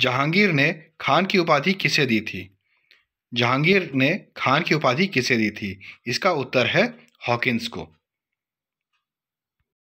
जहांगीर ने खान की उपाधि किसे दी थी जहांगीर ने खान की उपाधि किसे दी थी इसका उत्तर है हॉकिंस को